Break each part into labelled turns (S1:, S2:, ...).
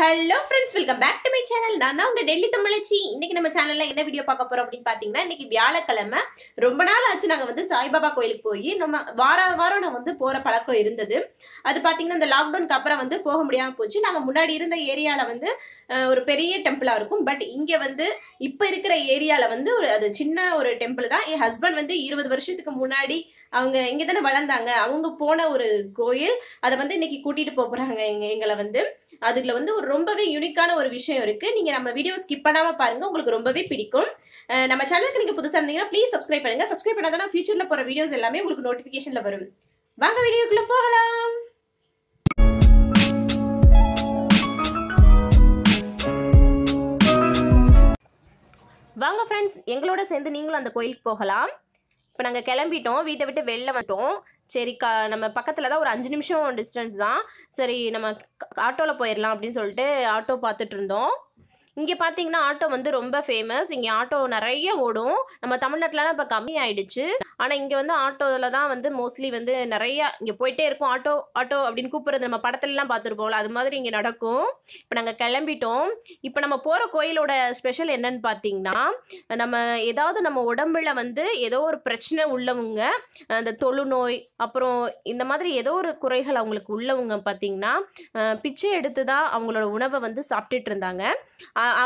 S1: hello friends welcome back to my channel நான் தான் உங்கள் டெல்லி தமிழச்சி இன்னைக்கு நம்ம சேனலில் என்ன வீடியோ பார்க்க போகிறோம் அப்படின்னு பார்த்தீங்கன்னா இன்னைக்கு வியாழக்கிழமை ரொம்ப நாள் ஆச்சு நாங்கள் வந்து சாய்பாபா கோயிலுக்கு போய் நம்ம வார வாரம் நான் வந்து போகிற பழக்கம் இருந்தது அது பார்த்தீங்கன்னா அந்த லாக்டவுனுக்கு அப்புறம் வந்து போக முடியாமல் போச்சு நாங்கள் முன்னாடி இருந்த ஏரியாவில் வந்து ஒரு பெரிய டெம்பிளாக இருக்கும் பட் இங்கே வந்து இப்போ இருக்கிற ஏரியாவில் வந்து ஒரு அது சின்ன ஒரு டெம்பிள் தான் என் ஹஸ்பண்ட் வந்து இருபது வருஷத்துக்கு முன்னாடி அவங்க இங்க தானே வளர்ந்தாங்க அவங்க போன ஒரு கோயில் அதை வந்து இன்னைக்கு கூட்டிகிட்டு போகிறாங்க எங்கள் எங்களை வந்து அதில் வந்து ஒரு ரொம்பவே யூனிக்கான ஒரு விஷயம் இருக்குது நீங்கள் நம்ம வீடியோ ஸ்கிப் பண்ணாம பாருங்கள் உங்களுக்கு ரொம்பவே பிடிக்கும் நம்ம சேனலுக்கு நீங்க புதுசா இருந்தீங்கன்னா ப்ளீஸ் சப்ஸ்கிரைப் பண்ணுங்கள் சப்ஸ்கிரைப் பண்ணாதான் ஃபியூச்சர்ல போகிற வீடியோஸ் எல்லாமே உங்களுக்கு நோட்டிஃபிகேஷனில் வரும் வாங்க வீடியோக்குள்ளே போகலாம் வாங்க ஃப்ரெண்ட்ஸ் எங்களோட சேர்ந்து நீங்களும் அந்த கோயிலுக்கு போகலாம் இப்போ நாங்கள் கிளம்பிட்டோம் வீட்டை விட்டு வெளில வந்துட்டோம் சரி க நம்ம பக்கத்தில் தான் ஒரு அஞ்சு நிமிஷம் டிஸ்டன்ஸ் தான் சரி நம்ம ஆட்டோவில் போயிடலாம் அப்படின்னு சொல்லிட்டு ஆட்டோ பார்த்துட்டு இருந்தோம் இங்கே பார்த்தீங்கன்னா ஆட்டோ வந்து ரொம்ப ஃபேமஸ் இங்கே ஆட்டோ நிறைய ஓடும் நம்ம தமிழ்நாட்டிலலாம் இப்போ கம்மி ஆயிடுச்சு ஆனால் இங்கே வந்து ஆட்டோவில் தான் வந்து மோஸ்ட்லி வந்து நிறையா இங்கே போயிட்டே இருக்கும் ஆட்டோ ஆட்டோ அப்படின்னு கூப்பிட்றது நம்ம படத்துலலாம் பார்த்துருப்போம்ல அது மாதிரி இங்கே நடக்கும் இப்போ நாங்கள் கிளம்பிட்டோம் இப்போ நம்ம போகிற கோயிலோட ஸ்பெஷல் என்னன்னு பார்த்தீங்கன்னா நம்ம ஏதாவது நம்ம உடம்புல வந்து ஏதோ ஒரு பிரச்சனை உள்ளவங்க அந்த தொழுநோய் அப்புறம் இந்த மாதிரி ஏதோ ஒரு குறைகள் அவங்களுக்கு உள்ளவங்க பார்த்தீங்கன்னா பிச்சை எடுத்து தான் அவங்களோட உணவை வந்து சாப்பிட்டுட்டு இருந்தாங்க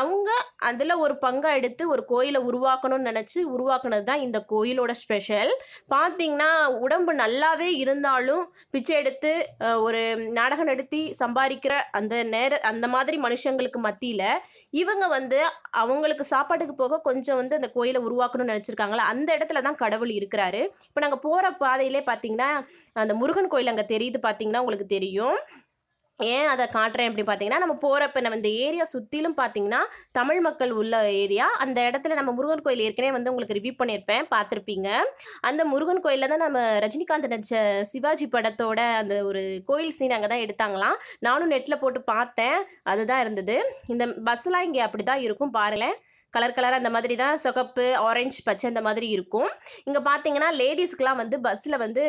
S1: அவங்க அதில் ஒரு பங்காக எடுத்து ஒரு கோயிலை உருவாக்கணும்னு நினச்சி உருவாக்குனது தான் இந்த கோயிலோட ஸ்பெஷல் பெண்கள் பார்த்தீங்கன்னா உடம்பு நல்லாவே இருந்தாலும் பிச்சை எடுத்து ஒரு நாடகம் நடத்தி சம்பாதிக்கிற அந்த நேர அந்த மாதிரி மனுஷங்களுக்கு மத்தியில் இவங்க வந்து அவங்களுக்கு சாப்பாட்டுக்கு போக கொஞ்சம் வந்து அந்த கோயிலை உருவாக்கணும்னு நினச்சிருக்காங்களா அந்த இடத்துல தான் கடவுள் இருக்கிறாரு இப்போ நாங்கள் போகிற பாதையிலே பார்த்தீங்கன்னா அந்த முருகன் கோயில் அங்கே தெரியுது பார்த்தீங்கன்னா உங்களுக்கு தெரியும் ஏன் அதை காட்டுறேன் அப்படி பார்த்தீங்கன்னா நம்ம போகிறப்ப நம்ம இந்த ஏரியா சுற்றிலும் பார்த்தீங்கன்னா தமிழ் மக்கள் உள்ள ஏரியா அந்த இடத்துல நம்ம முருகன் கோயில் ஏற்கனவே வந்து உங்களுக்கு ரிவ்யூ பண்ணியிருப்பேன் பார்த்துருப்பீங்க அந்த முருகன் கோயிலில் தான் நம்ம ரஜினிகாந்த் நடித்த சிவாஜி படத்தோட அந்த ஒரு கோயில் சீன் அங்கே தான் எடுத்தாங்களாம் நானும் நெட்டில் போட்டு பார்த்தேன் அதுதான் இருந்தது இந்த பஸ்லாம் இங்கே அப்படி தான் இருக்கும் பாருங்களேன் கலர் கலர் அந்த மாதிரி தான் சொகப்பு ஆரஞ்சு பச்சை அந்த மாதிரி இருக்கும் இங்கே பார்த்தீங்கன்னா லேடிஸ்க்கெலாம் வந்து பஸ்ஸில் வந்து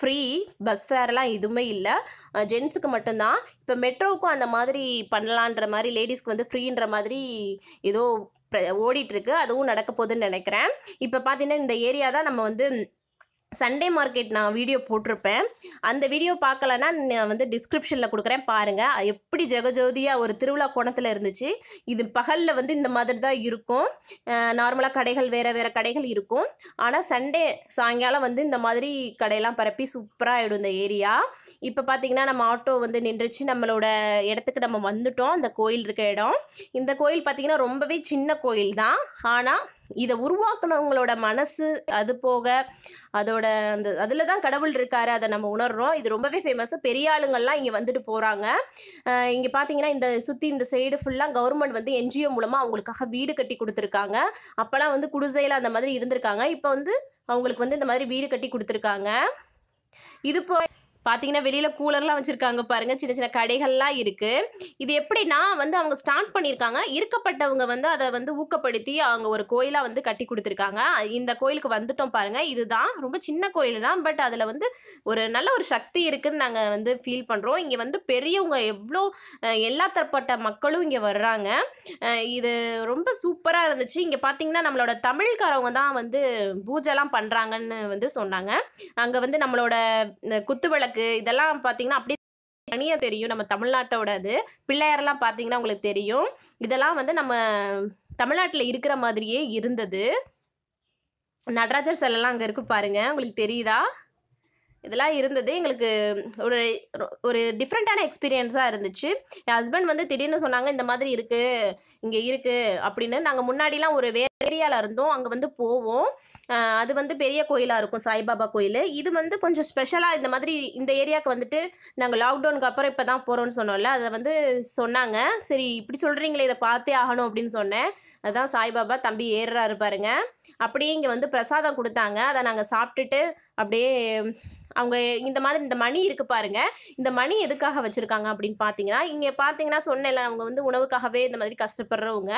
S1: ஃப்ரீ பஸ் ஃபேர்லாம் எதுவுமே இல்லை ஜென்ஸுக்கு மட்டும்தான் இப்போ மெட்ரோவுக்கும் அந்த மாதிரி பண்ணலான்ற மாதிரி லேடிஸ்க்கு வந்து ஃப்ரீன்ற மாதிரி ஏதோ ஓடிட்டுருக்கு அதுவும் நடக்க போகுதுன்னு நினைக்கிறேன் இப்போ பார்த்தீங்கன்னா இந்த ஏரியா தான் நம்ம வந்து சண்டே மார்க்கெட் நான் வீடியோ போட்டிருப்பேன் அந்த வீடியோ பார்க்கலன்னா நான் வந்து டிஸ்கிரிப்ஷனில் கொடுக்குறேன் பாருங்கள் எப்படி ஜெகஜோதியாக ஒரு திருவிழா கோணத்தில் இருந்துச்சு இது பகலில் வந்து இந்த மாதிரி தான் இருக்கும் நார்மலாக கடைகள் வேறு வேறு கடைகள் இருக்கும் ஆனால் சண்டே சாயங்காலம் வந்து இந்த மாதிரி கடையெல்லாம் பரப்பி சூப்பராக ஆகிடும் இந்த ஏரியா இப்போ பார்த்திங்கன்னா நம்ம ஆட்டோ வந்து நின்றுச்சு நம்மளோட இடத்துக்கு நம்ம வந்துட்டோம் அந்த கோயில் இருக்க இடம் இந்த கோயில் பார்த்திங்கன்னா ரொம்பவே சின்ன கோயில் தான் ஆனால் இதை உருவாக்குனவங்களோட மனசு அது போக அதோட அந்த அதில் தான் கடவுள் இருக்காரு அதை நம்ம உணர்றோம் இது ரொம்பவே ஃபேமஸ் பெரிய ஆளுங்கள்லாம் இங்கே வந்துட்டு போகிறாங்க இங்கே பார்த்தீங்கன்னா இந்த சுற்றி இந்த சைடு ஃபுல்லாக கவர்மெண்ட் வந்து என்ஜிஓ மூலமாக அவங்களுக்காக வீடு கட்டி கொடுத்துருக்காங்க அப்போலாம் வந்து குடிசையில் அந்த மாதிரி இருந்திருக்காங்க இப்போ வந்து அவங்களுக்கு வந்து இந்த மாதிரி வீடு கட்டி கொடுத்துருக்காங்க இது போ பார்த்தீங்கன்னா வெளியில் கூலர்லாம் வச்சுருக்காங்க பாருங்க சின்ன சின்ன கடைகள்லாம் இருக்குது இது எப்படின்னா வந்து அவங்க ஸ்டார்ட் பண்ணியிருக்காங்க இருக்கப்பட்டவங்க வந்து அதை வந்து ஊக்கப்படுத்தி அவங்க ஒரு கோயிலாக வந்து கட்டி கொடுத்துருக்காங்க இந்த கோயிலுக்கு வந்துட்டோம் பாருங்கள் இதுதான் ரொம்ப சின்ன கோயில் தான் பட் அதில் வந்து ஒரு நல்ல ஒரு சக்தி இருக்குதுன்னு நாங்கள் வந்து ஃபீல் பண்ணுறோம் இங்கே வந்து பெரியவங்க எவ்வளோ எல்லா தரப்பட்ட மக்களும் இங்கே வர்றாங்க இது ரொம்ப சூப்பராக இருந்துச்சு இங்கே பார்த்தீங்கன்னா நம்மளோட தமிழ்காரவங்க தான் வந்து பூஜைலாம் பண்ணுறாங்கன்னு வந்து சொன்னாங்க அங்கே வந்து நம்மளோட குத்து விளக்கு இருக்கு இதெல்லாம் பார்த்தீங்கன்னா அப்படி தனியா தெரியும் நம்ம தமிழ்நாட்டோட அது பிள்ளையாரெல்லாம் பார்த்தீங்கன்னா உங்களுக்கு தெரியும் இதெல்லாம் வந்து நம்ம தமிழ்நாட்டில் இருக்கிற மாதிரியே இருந்தது நடராஜர் சிலைலாம் அங்கே இருக்கு பாருங்க உங்களுக்கு தெரியுதா இதெல்லாம் இருந்தது எங்களுக்கு ஒரு ஒரு டிஃப்ரெண்ட்டான எக்ஸ்பீரியன்ஸாக இருந்துச்சு என் ஹஸ்பண்ட் வந்து திடீர்னு சொன்னாங்க இந்த மாதிரி இருக்குது இங்கே இருக்குது அப்படின்னு நாங்கள் முன்னாடிலாம் ஒரு வே ஏரியாவில் இருந்தோம் அங்கே வந்து போவோம் அது வந்து பெரிய கோயிலாக இருக்கும் சாய்பாபா கோயில் இது வந்து கொஞ்சம் ஸ்பெஷலாக இந்த மாதிரி இந்த ஏரியாவுக்கு வந்துட்டு நாங்கள் லாக்டவுனுக்கு அப்புறம் இப்போ தான் போகிறோம்னு சொன்னோம்ல அதை வந்து சொன்னாங்க சரி இப்படி சொல்கிறீங்களே இதை பார்த்தே ஆகணும் அப்படின்னு சொன்னேன் அதுதான் சாய்பாபா தம்பி ஏறுறாரு பாருங்க அப்படியே இங்கே வந்து பிரசாதம் கொடுத்தாங்க அதை நாங்கள் சாப்பிட்டுட்டு அப்படியே அவங்க இந்த மாதிரி இந்த மணி இருக்கு பாருங்க இந்த மணி எதுக்காக வச்சுருக்காங்க அப்படின்னு பார்த்தீங்கன்னா இங்கே பார்த்தீங்கன்னா சொன்னேன் அவங்க வந்து உணவுக்காகவே இந்த மாதிரி கஷ்டப்படுறவங்க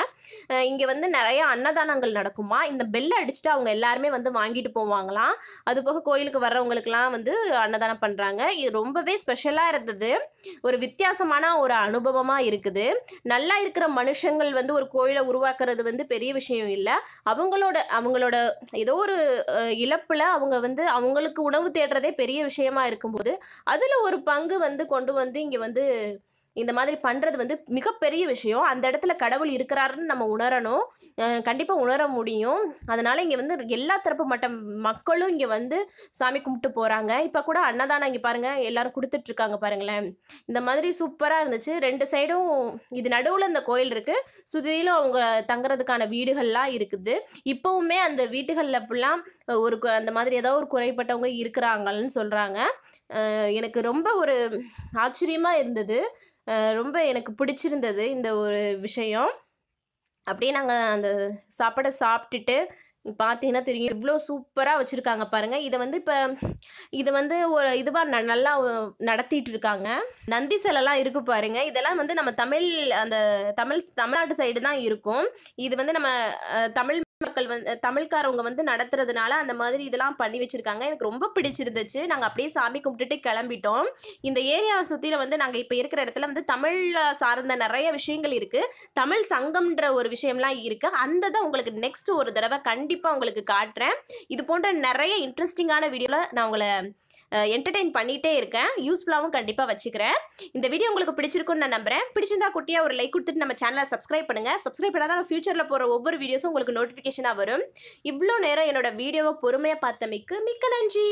S1: இங்கே வந்து நிறைய அன்னதானங்கள் நடக்குமா இந்த பெல்ல அடிச்சுட்டு அவங்க எல்லாருமே வந்து வாங்கிட்டு போவாங்களாம் அது போக கோயிலுக்கு வர்றவங்களுக்குலாம் வந்து அன்னதானம் பண்ணுறாங்க இது ரொம்பவே ஸ்பெஷலாக இருந்தது ஒரு வித்தியாசமான ஒரு அனுபவமாக இருக்குது நல்லா இருக்கிற மனுஷங்கள் வந்து ஒரு கோயிலை உருவாக்குறது வந்து பெரிய விஷயம் இல்லை அவங்களோட அவங்களோட ஏதோ ஒரு இழப்பில் அவங்க வந்து அவங்களுக்கு உணவு தேடுறதே பெரிய விஷயமா இருக்கும்போது அதில் ஒரு பங்கு வந்து கொண்டு வந்து இங்கே வந்து இந்த மாதிரி பண்ணுறது வந்து மிகப்பெரிய விஷயம் அந்த இடத்துல கடவுள் இருக்கிறாருன்னு நம்ம உணரணும் கண்டிப்பாக உணர முடியும் அதனால் இங்கே வந்து எல்லா தரப்பு மட்ட மக்களும் இங்கே வந்து சாமி கும்பிட்டு போகிறாங்க இப்போ கூட அன்னதானம் இங்கே பாருங்கள் எல்லோரும் கொடுத்துட்ருக்காங்க பாருங்களேன் இந்த மாதிரி சூப்பராக இருந்துச்சு ரெண்டு சைடும் இது நடுவில் இந்த கோயில் இருக்குது சுதியிலும் அவங்க தங்குறதுக்கான வீடுகள்லாம் இருக்குது இப்போவுமே அந்த வீட்டுகளில் அப்படிலாம் ஒரு அந்த மாதிரி ஏதோ ஒரு குறைப்பட்டவங்க இருக்கிறாங்கன்னு சொல்கிறாங்க எனக்கு ரொம்ப ஒரு ஆச்சரியமாக இருந்தது ரொம்ப எனக்கு பிடிச்சிருந்தது இந்த ஒரு விஷயம் அப்படியே நாங்கள் அந்த சாப்பாடை சாப்பிட்டுட்டு பார்த்தீங்கன்னா தெரியும் இவ்வளோ சூப்பராக வச்சுருக்காங்க பாருங்கள் இதை வந்து இப்போ இதை வந்து ஒரு இதுவாக ந நல்லா நடத்திட்டு இருக்காங்க நந்தி சிலைலாம் இருக்குது பாருங்கள் இதெல்லாம் வந்து நம்ம தமிழ் அந்த தமிழ் தமிழ்நாட்டு சைடு தான் இருக்கும் இது வந்து நம்ம தமிழ் மக்கள் வந்து தமிழ்காரவங்க வந்து நடத்துறதுனால அந்த மாதிரி இதெல்லாம் பண்ணி வச்சுருக்காங்க எனக்கு ரொம்ப பிடிச்சிருந்துச்சு நாங்கள் அப்படியே சாமி கும்பிட்டுட்டு கிளம்பிட்டோம் இந்த ஏரியாவை சுற்றில வந்து நாங்கள் இப்போ இருக்கிற இடத்துல வந்து தமிழ் சார்ந்த நிறைய விஷயங்கள் இருக்குது தமிழ் சங்கம்ன்ற ஒரு விஷயம்லாம் இருக்குது அந்த தான் உங்களுக்கு நெக்ஸ்ட் ஒரு தடவை கண்டிப்பாக உங்களுக்கு காட்டுறேன் இது போன்ற நிறைய இன்ட்ரெஸ்டிங்கான வீடியோவில் நான் உங்களை என்டர்டெயின் பண்ணிகிட்டே இருக்கேன் யூஸ்ஃபுல்லாகவும் கண்டிப்பாக வச்சுக்கிறேன் இந்த வீடியோ உங்களுக்கு பிடிச்சிருக்கும்னு நான் நம்புகிறேன் பிடிச்சிருந்தா குட்டியாக ஒரு லைக் கொடுத்துட்டு நம்ம சேனலை சப்ஸ்கிரைப் பண்ணுங்கள் சப்ஸ்கிரைப் பண்ணாதான் ஃபியூச்சரில் போகிற ஒவ்வொரு வீடியோஸும் உங்களுக்கு நோட்டிஃபிகேஷனாக வரும் இவ்வளோ நேரம் என்னோட வீடியோவை பொறுமையாக பார்த்தமைக்கு மிக்க நன்றி